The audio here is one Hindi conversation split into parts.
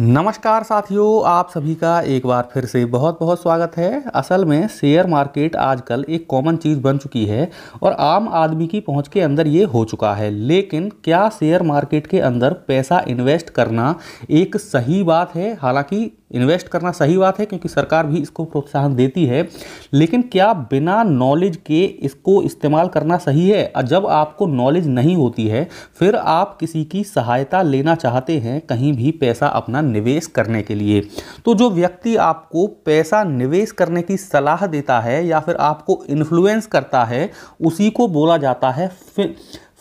नमस्कार साथियों आप सभी का एक बार फिर से बहुत बहुत स्वागत है असल में शेयर मार्केट आजकल एक कॉमन चीज़ बन चुकी है और आम आदमी की पहुंच के अंदर ये हो चुका है लेकिन क्या शेयर मार्केट के अंदर पैसा इन्वेस्ट करना एक सही बात है हालांकि इन्वेस्ट करना सही बात है क्योंकि सरकार भी इसको प्रोत्साहन देती है लेकिन क्या बिना नॉलेज के इसको इस्तेमाल करना सही है और जब आपको नॉलेज नहीं होती है फिर आप किसी की सहायता लेना चाहते हैं कहीं भी पैसा अपना निवेश करने के लिए तो जो व्यक्ति आपको पैसा निवेश करने की सलाह देता है या फिर आपको इन्फ्लुएंस करता है उसी को बोला जाता है फिर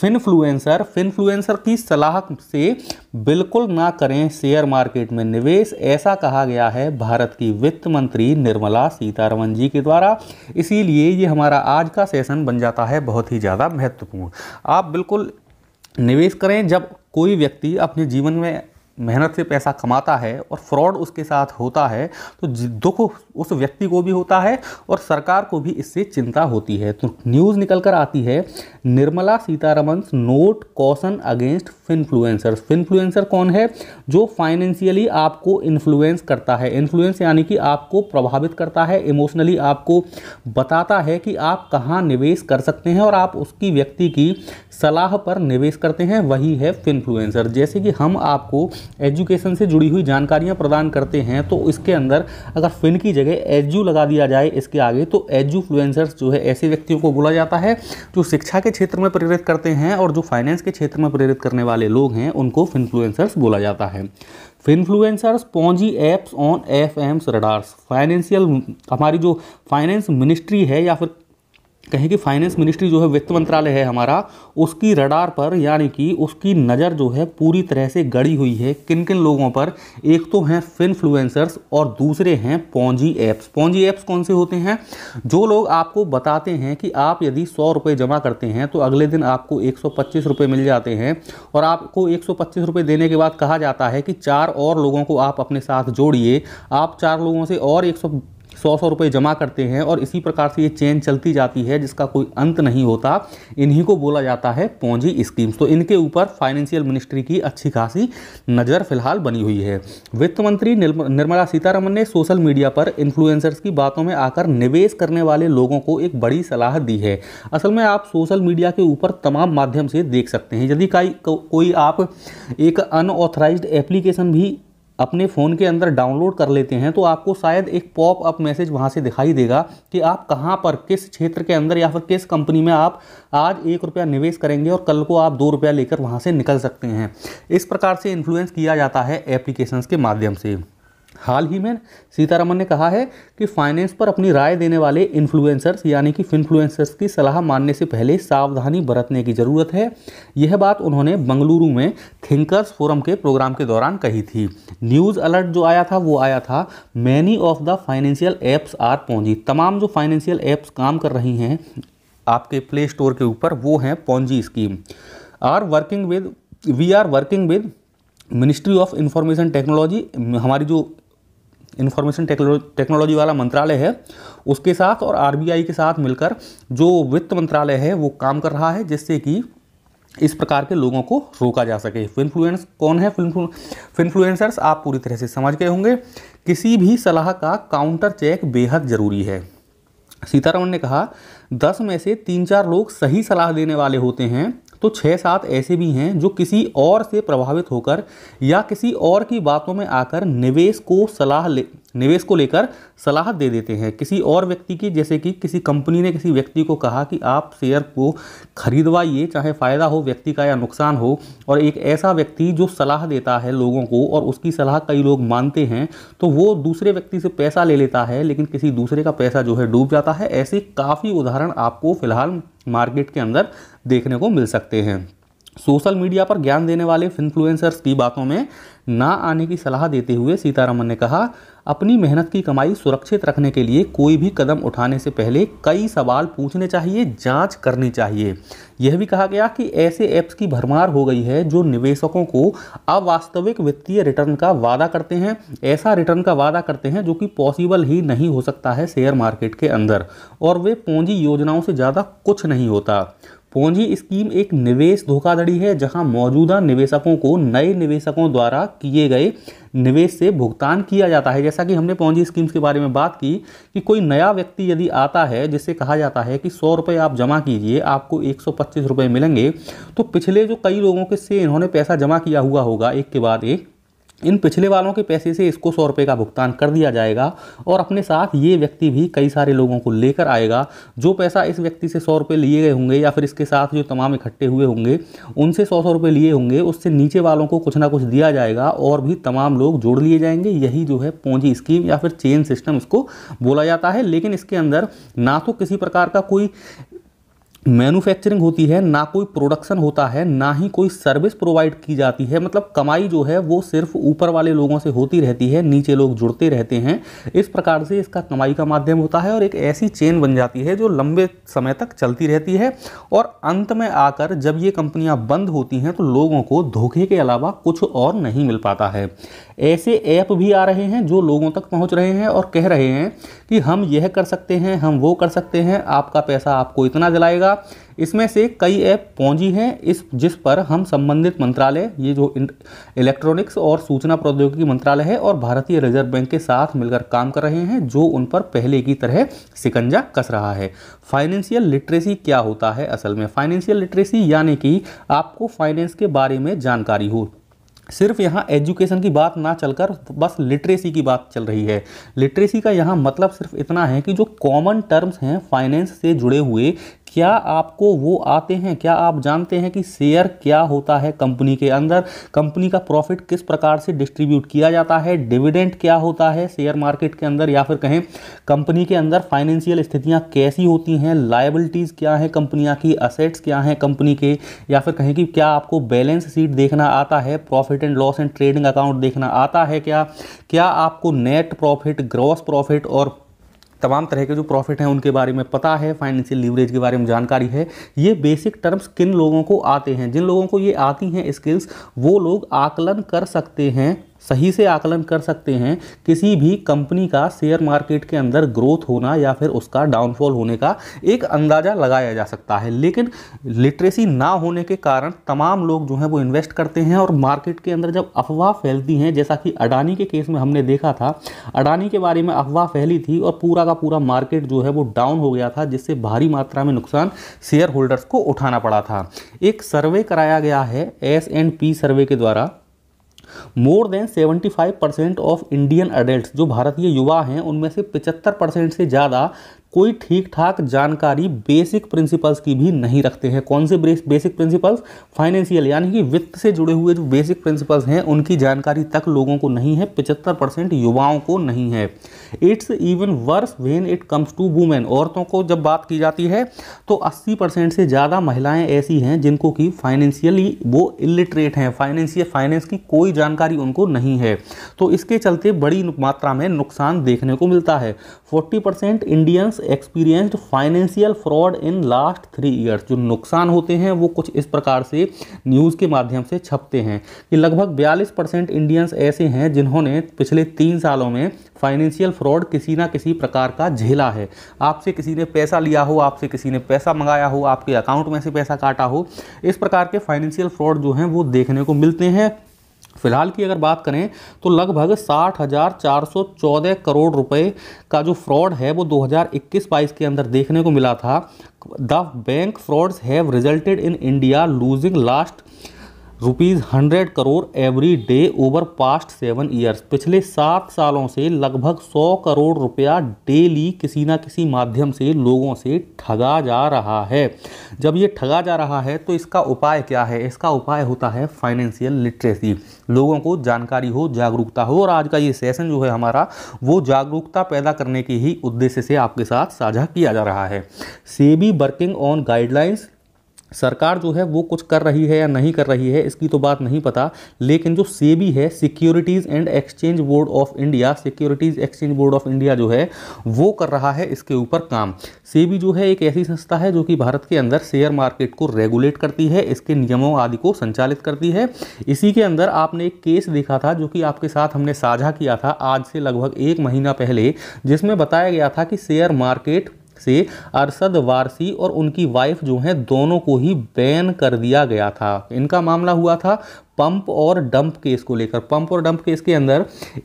फिनफ्लुएंसर फिनफ्लुएंसर की सलाह से बिल्कुल ना करें शेयर मार्केट में निवेश ऐसा कहा गया है भारत की वित्त मंत्री निर्मला सीतारमन जी के द्वारा इसीलिए ये हमारा आज का सेशन बन जाता है बहुत ही ज़्यादा महत्वपूर्ण आप बिल्कुल निवेश करें जब कोई व्यक्ति अपने जीवन में मेहनत से पैसा कमाता है और फ्रॉड उसके साथ होता है तो दुख उस व्यक्ति को भी होता है और सरकार को भी इससे चिंता होती है तो न्यूज़ निकल कर आती है Nirmala Sitharaman note caution against finfluencers finfluencer कौन है जो फाइनेंशियली आपको इन्फ्लुएंस करता है इन्फ्लुएंस यानी कि आपको प्रभावित करता है इमोशनली आपको बताता है कि आप कहाँ निवेश कर सकते हैं और आप उसकी व्यक्ति की सलाह पर निवेश करते हैं वही है फिनफ्लुएंसर जैसे कि हम आपको एजुकेशन से जुड़ी हुई जानकारियाँ प्रदान करते हैं तो इसके अंदर अगर फिन की जगह एजू लगा दिया जाए इसके आगे तो एजू फ्लुएंसर्स जो है ऐसे व्यक्तियों को बोला जाता है जो शिक्षा के क्षेत्र में प्रेरित करते हैं और जो फाइनेंस के क्षेत्र में प्रेरित करने वाले लोग हैं उनको फिनफ्लुएंसर्स बोला जाता है finfluencers Ponzi apps on F M's radars financial हमारी जो फाइनेंस मिनिस्ट्री है या फिर कहें कि फाइनेंस मिनिस्ट्री जो है वित्त मंत्रालय है हमारा उसकी रडार पर यानी कि उसकी नज़र जो है पूरी तरह से गड़ी हुई है किन किन लोगों पर एक तो हैं फिनफ्लुएंसर्स और दूसरे हैं पौजी ऐप्स पौजी ऐप्स कौन से होते हैं जो लोग आपको बताते हैं कि आप यदि सौ रुपये जमा करते हैं तो अगले दिन आपको एक सौ मिल जाते हैं और आपको एक सौ देने के बाद कहा जाता है कि चार और लोगों को आप अपने साथ जोड़िए आप चार लोगों से और एक सौ सौ रुपये जमा करते हैं और इसी प्रकार से ये चेन चलती जाती है जिसका कोई अंत नहीं होता इन्हीं को बोला जाता है पौजी स्कीम्स तो इनके ऊपर फाइनेंशियल मिनिस्ट्री की अच्छी खासी नज़र फिलहाल बनी हुई है वित्त मंत्री निर्मला सीतारमन ने सोशल मीडिया पर इन्फ्लुएंसर्स की बातों में आकर निवेश करने वाले लोगों को एक बड़ी सलाह दी है असल में आप सोशल मीडिया के ऊपर तमाम माध्यम से देख सकते हैं यदि कोई आप एक अनऑथराइज एप्लीकेशन भी अपने फ़ोन के अंदर डाउनलोड कर लेते हैं तो आपको शायद एक पॉप अप मैसेज वहाँ से दिखाई देगा कि आप कहाँ पर किस क्षेत्र के अंदर या फिर किस कंपनी में आप आज एक रुपया निवेश करेंगे और कल को आप दो रुपया लेकर वहाँ से निकल सकते हैं इस प्रकार से इन्फ्लुएंस किया जाता है एप्लीकेशंस के माध्यम से हाल ही में सीतारमन ने कहा है कि फाइनेंस पर अपनी राय देने वाले इन्फ्लुएंसर्स यानी कि फिनफ्लुएंसर्स की सलाह मानने से पहले सावधानी बरतने की ज़रूरत है यह बात उन्होंने बंगलुरु में थिंकर्स फोरम के प्रोग्राम के दौरान कही थी न्यूज़ अलर्ट जो आया था वो आया था many of the financial apps are Ponzi तमाम जो फाइनेंशियल ऐप्स काम कर रही हैं आपके प्ले स्टोर के ऊपर वो हैं Ponzi scheme are working with we are working with ministry of information technology हमारी जो इन्फॉर्मेशन टेक्नोलॉजी वाला मंत्रालय है उसके साथ और आरबीआई के साथ मिलकर जो वित्त मंत्रालय है वो काम कर रहा है जिससे कि इस प्रकार के लोगों को रोका जा सके फिनफ्लुएंस कौन है फिनफ्लुएंसर्स आप पूरी तरह से समझ गए होंगे किसी भी सलाह का काउंटर चेक बेहद ज़रूरी है सीतारमन ने कहा दस में से तीन चार लोग सही सलाह देने वाले होते हैं तो छः सात ऐसे भी हैं जो किसी और से प्रभावित होकर या किसी और की बातों में आकर निवेश को सलाह ले निवेश को लेकर सलाह दे देते हैं किसी और व्यक्ति की जैसे कि किसी कंपनी ने किसी व्यक्ति को कहा कि आप शेयर को खरीदवाइए चाहे फ़ायदा हो व्यक्ति का या नुकसान हो और एक ऐसा व्यक्ति जो सलाह देता है लोगों को और उसकी सलाह कई लोग मानते हैं तो वो दूसरे व्यक्ति से पैसा ले लेता है लेकिन किसी दूसरे का पैसा जो है डूब जाता है ऐसे काफ़ी उदाहरण आपको फिलहाल मार्केट के अंदर देखने को मिल सकते हैं सोशल मीडिया पर ज्ञान देने वाले इन्फ्लुएंसर्स की बातों में ना आने की सलाह देते हुए सीतारमन ने कहा अपनी मेहनत की कमाई सुरक्षित रखने के लिए कोई भी कदम उठाने से पहले कई सवाल पूछने चाहिए जांच करनी चाहिए यह भी कहा गया कि ऐसे ऐप्स की भरमार हो गई है जो निवेशकों को अवास्तविक वित्तीय रिटर्न का वादा करते हैं ऐसा रिटर्न का वादा करते हैं जो कि पॉसिबल ही नहीं हो सकता है शेयर मार्केट के अंदर और वे पूंजी योजनाओं से ज़्यादा कुछ नहीं होता पोंजी स्कीम एक निवेश धोखाधड़ी है जहां मौजूदा निवेशकों को नए निवेशकों द्वारा किए गए निवेश से भुगतान किया जाता है जैसा कि हमने पोंजी स्कीम्स के बारे में बात की कि कोई नया व्यक्ति यदि आता है जिससे कहा जाता है कि सौ रुपये आप जमा कीजिए आपको एक सौ पच्चीस रुपये मिलेंगे तो पिछले जो कई लोगों के से इन्होंने पैसा जमा किया हुआ होगा एक के बाद एक इन पिछले वालों के पैसे से इसको सौ रुपये का भुगतान कर दिया जाएगा और अपने साथ ये व्यक्ति भी कई सारे लोगों को लेकर आएगा जो पैसा इस व्यक्ति से सौ रुपये लिए गए होंगे या फिर इसके साथ जो तमाम इकट्ठे हुए होंगे उनसे सौ सौ रुपये लिए होंगे उससे नीचे वालों को कुछ ना कुछ दिया जाएगा और भी तमाम लोग जोड़ लिए जाएंगे यही जो है पूंजी स्कीम या फिर चेन सिस्टम इसको बोला जाता है लेकिन इसके अंदर ना तो किसी प्रकार का कोई मैन्युफैक्चरिंग होती है ना कोई प्रोडक्शन होता है ना ही कोई सर्विस प्रोवाइड की जाती है मतलब कमाई जो है वो सिर्फ ऊपर वाले लोगों से होती रहती है नीचे लोग जुड़ते रहते हैं इस प्रकार से इसका कमाई का माध्यम होता है और एक ऐसी चेन बन जाती है जो लंबे समय तक चलती रहती है और अंत में आकर जब ये कंपनियाँ बंद होती हैं तो लोगों को धोखे के अलावा कुछ और नहीं मिल पाता है ऐसे ऐप भी आ रहे हैं जो लोगों तक पहुँच रहे हैं और कह रहे हैं कि हम यह कर सकते हैं हम वो कर सकते हैं आपका पैसा आपको इतना दिलाएगा दूसरा इसमें से कई ऐप पहुंची हैं इस जिस पर हम संबंधित मंत्रालय ये जो इलेक्ट्रॉनिक्स और सूचना प्रौद्योगिकी मंत्रालय है और भारतीय रिजर्व बैंक के साथ मिलकर काम कर रहे हैं जो उन पर पहले की तरह सिकंजा कस रहा है फाइनेंशियल लिटरेसी क्या होता है असल में फाइनेंशियल लिटरेसी यानी कि आपको फाइनेंस के बारे में जानकारी हो सिर्फ यहाँ एजुकेशन की बात ना चलकर बस लिटरेसी की बात चल रही है लिटरेसी का यहाँ मतलब सिर्फ इतना है कि जो कॉमन टर्म्स हैं फाइनेंस से जुड़े हुए क्या आपको वो आते हैं क्या आप जानते हैं कि शेयर क्या होता है कंपनी के अंदर कंपनी का प्रॉफिट किस प्रकार से डिस्ट्रीब्यूट किया जाता है डिविडेंट क्या होता है शेयर मार्केट के अंदर या फिर कहें कंपनी के अंदर फाइनेंशियल स्थितियाँ कैसी होती हैं लाइबिलिटीज़ क्या हैं कंपनियाँ की असेट्स क्या हैं कंपनी के या फिर कहें कि क्या आपको बैलेंस शीट देखना आता है profit and loss and trading account देखना आता है क्या क्या आपको नेट प्रॉफिट ग्रॉस प्रॉफिट और तमाम तरह के जो प्रॉफिट हैं उनके बारे में पता है फाइनेंशियल लीवरेज के बारे में जानकारी है ये बेसिक टर्म्स किन लोगों को आते हैं जिन लोगों को ये आती हैं स्किल्स वो लोग आकलन कर सकते हैं सही से आकलन कर सकते हैं किसी भी कंपनी का शेयर मार्केट के अंदर ग्रोथ होना या फिर उसका डाउनफॉल होने का एक अंदाज़ा लगाया जा सकता है लेकिन लिटरेसी ना होने के कारण तमाम लोग जो हैं वो इन्वेस्ट करते हैं और मार्केट के अंदर जब अफवाह फैलती हैं जैसा कि अडानी के केस में हमने देखा था अडानी के बारे में अफवाह फैली थी और पूरा का पूरा मार्केट जो है वो डाउन हो गया था जिससे भारी मात्रा में नुकसान शेयर होल्डर्स को उठाना पड़ा था एक सर्वे कराया गया है एस एंड पी सर्वे के द्वारा more than 75 percent of Indian adult जो भारतीय युवा हैं उनमें से 75 परसेंट से ज़्यादा कोई ठीक ठाक जानकारी बेसिक प्रिंसिपल्स की भी नहीं रखते हैं कौन से बेसिक प्रिंसिपल्स फाइनेंशियल यानी कि वित्त से जुड़े हुए जो बेसिक प्रिंसिपल्स हैं उनकी जानकारी तक लोगों को नहीं है पिचहत्तर परसेंट युवाओं को नहीं है it's even worse when it comes to women औरतों को जब बात की जाती है तो अस्सी परसेंट से ज़्यादा महिलाएं ऐसी हैं जिनको कि फाइनेंशियली वो इलिटरेट हैं फाइनेंशियल फाइनेंस की कोई जानकारी उनको नहीं है तो इसके चलते बड़ी मात्रा में नुकसान देखने को मिलता है forty percent Indians experienced financial fraud in last three years जो नुकसान होते हैं वो कुछ इस प्रकार से न्यूज़ के माध्यम से छपते हैं कि लगभग बयालीस परसेंट इंडियंस ऐसे हैं जिन्होंने पिछले तीन सालों में फाइनेंशियल फ्रॉड किसी ना किसी प्रकार का झेला है आपसे किसी ने पैसा लिया हो आपसे किसी ने पैसा मंगाया हो आपके अकाउंट में से पैसा काटा हो इस प्रकार के फाइनेंशियल फ्रॉड जो हैं वो देखने को मिलते हैं फिलहाल की अगर बात करें तो लगभग साठ हज़ार चार सौ चौदह करोड़ रुपए का जो फ्रॉड है वो 2021-22 के अंदर देखने को मिला था the bank frauds have resulted in India losing last rupees hundred crore every day over past seven years पिछले सात सालों से लगभग सौ करोड़ रुपया डेली किसी ना किसी माध्यम से लोगों से ठगा जा रहा है जब ये ठगा जा रहा है तो इसका उपाय क्या है इसका उपाय होता है फाइनेंशियल लिटरेसी लोगों को जानकारी हो जागरूकता हो और आज का ये सेशन जो है हमारा वो जागरूकता पैदा करने के ही उद्देश्य से आपके साथ साझा किया जा रहा है सेबी वर्किंग ऑन गाइडलाइंस सरकार जो है वो कुछ कर रही है या नहीं कर रही है इसकी तो बात नहीं पता लेकिन जो सेबी है securities and exchange board of India securities exchange board of India जो है वो कर रहा है इसके ऊपर काम सेबी जो है एक ऐसी संस्था है जो कि भारत के अंदर शेयर मार्केट को रेगुलेट करती है इसके नियमों आदि को संचालित करती है इसी के अंदर आपने एक केस देखा था जो कि आपके साथ हमने साझा किया था आज से लगभग एक महीना पहले जिसमें बताया गया था कि शेयर मार्केट से अरसद वारसी और उनकी वाइफ जो हैं दोनों को ही बैन कर दिया गया था इनका मामला हुआ था पंप और डंप केस को लेकर पंप और डंप केस के अंदर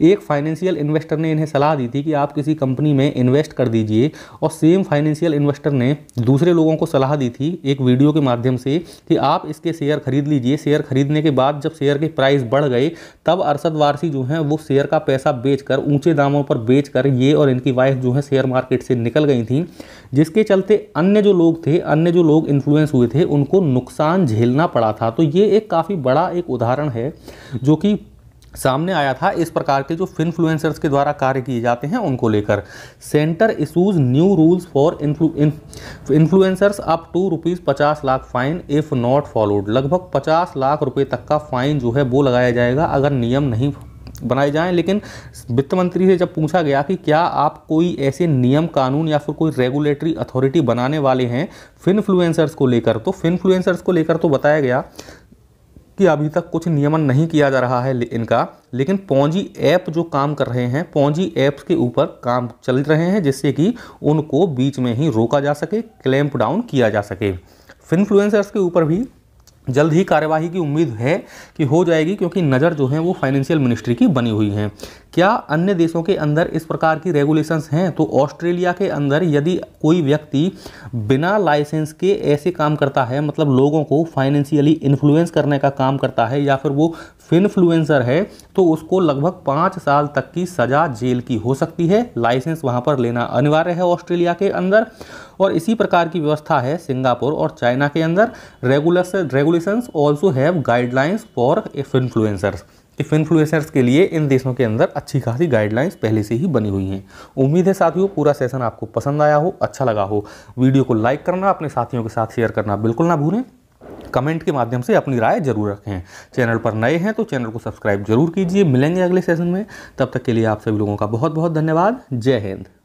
एक फाइनेंशियल इन्वेस्टर ने इन्हें सलाह दी थी कि आप किसी कंपनी में इन्वेस्ट कर दीजिए और सेम फाइनेंशियल इन्वेस्टर ने दूसरे लोगों को सलाह दी थी एक वीडियो के माध्यम से कि आप इसके शेयर खरीद लीजिए शेयर खरीदने के बाद जब शेयर के प्राइस बढ़ गए तब अरसद वारसी जो है वो शेयर का पैसा बेच ऊंचे दामों पर बेच ये और इनकी वाइफ जो है शेयर मार्केट से निकल गई थी जिसके चलते अन्य जो लोग थे अन्य जो लोग इन्फ्लुएंस हुए थे उनको नुकसान झेलना पड़ा था तो ये एक काफ़ी बड़ा एक उदाहरण है जो कि सामने आया था इस प्रकार के जो फिनफ्लुएंसर्स के द्वारा कार्य किए जाते हैं उनको लेकर centre issues new rules for influencers up to rupees पचास lakh fine if not followed लगभग पचास लाख रुपए तक का फाइन जो है वो लगाया जाएगा अगर नियम नहीं बनाए जाएं लेकिन वित्त मंत्री से जब पूछा गया कि क्या आप कोई ऐसे नियम कानून या फिर कोई रेगुलेटरी अथॉरिटी बनाने वाले हैं फिनफ्लुएंसर्स को लेकर तो फिनफ्लुएंसर्स को लेकर तो बताया गया कि अभी तक कुछ नियमन नहीं किया जा रहा है इनका लेकिन पौजी ऐप जो काम कर रहे हैं पौजी ऐप्स के ऊपर काम चल रहे हैं जिससे कि उनको बीच में ही रोका जा सके क्लैंप डाउन किया जा सके फिनफ्लुएंसर्स के ऊपर भी जल्द ही कार्यवाही की उम्मीद है कि हो जाएगी क्योंकि नज़र जो है वो फाइनेंशियल मिनिस्ट्री की बनी हुई है क्या अन्य देशों के अंदर इस प्रकार की रेगुलेशंस हैं तो ऑस्ट्रेलिया के अंदर यदि कोई व्यक्ति बिना लाइसेंस के ऐसे काम करता है मतलब लोगों को फाइनेंशियली इन्फ्लुएंस करने का काम करता है या फिर वो फिनफ्लुएंसर है तो उसको लगभग पाँच साल तक की सज़ा जेल की हो सकती है लाइसेंस वहाँ पर लेना अनिवार्य है ऑस्ट्रेलिया के अंदर और इसी प्रकार की व्यवस्था है सिंगापुर और चाइना के अंदर रेगुलस regulations also have guidelines for influencers if influencers के लिए इन देशों के अंदर अच्छी खासी गाइडलाइंस पहले से ही बनी हुई हैं उम्मीद है साथियों पूरा सेशन आपको पसंद आया हो अच्छा लगा हो वीडियो को लाइक करना अपने साथियों के साथ शेयर करना बिल्कुल ना भूलें कमेंट के माध्यम से अपनी राय जरूर रखें चैनल पर नए हैं तो चैनल को सब्सक्राइब जरूर कीजिए मिलेंगे अगले सेशन में तब तक के लिए आप सभी लोगों का बहुत बहुत धन्यवाद जय हिंद